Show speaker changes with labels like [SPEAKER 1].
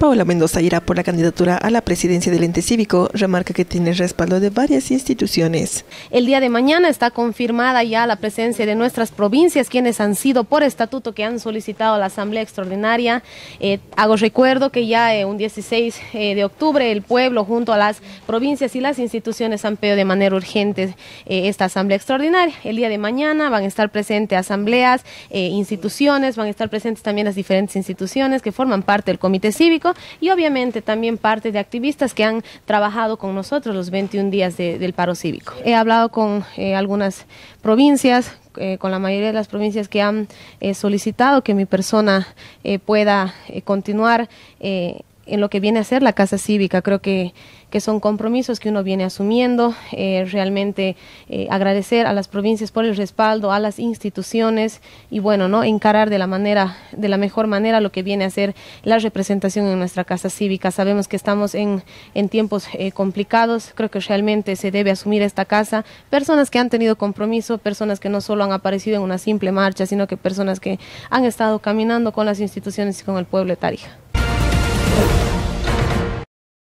[SPEAKER 1] Paola Mendoza irá por la candidatura a la presidencia del ente cívico, remarca que tiene respaldo de varias instituciones.
[SPEAKER 2] El día de mañana está confirmada ya la presencia de nuestras provincias, quienes han sido por estatuto que han solicitado la Asamblea Extraordinaria. Eh, hago recuerdo que ya eh, un 16 eh, de octubre el pueblo junto a las provincias y las instituciones han pedido de manera urgente esta Asamblea Extraordinaria. El día de mañana van a estar presentes asambleas, instituciones, van a estar presentes también las diferentes instituciones que forman parte del Comité Cívico y obviamente también parte de activistas que han trabajado con nosotros los 21 días del paro cívico. He hablado con eh, algunas provincias, eh, con la mayoría de las provincias que han eh, solicitado que mi persona pueda continuar en lo que viene a ser la Casa Cívica. Creo que, que son compromisos que uno viene asumiendo. Eh, realmente eh, agradecer a las provincias por el respaldo, a las instituciones y bueno, ¿no? encarar de la, manera, de la mejor manera lo que viene a ser la representación en nuestra Casa Cívica. Sabemos que estamos en, tiempos eh, complicados. Creo que realmente se debe asumir esta casa. Personas que han tenido compromiso, personas que no solo han aparecido en una simple marcha, sino que personas que han estado caminando con las instituciones y con el pueblo de Tarija.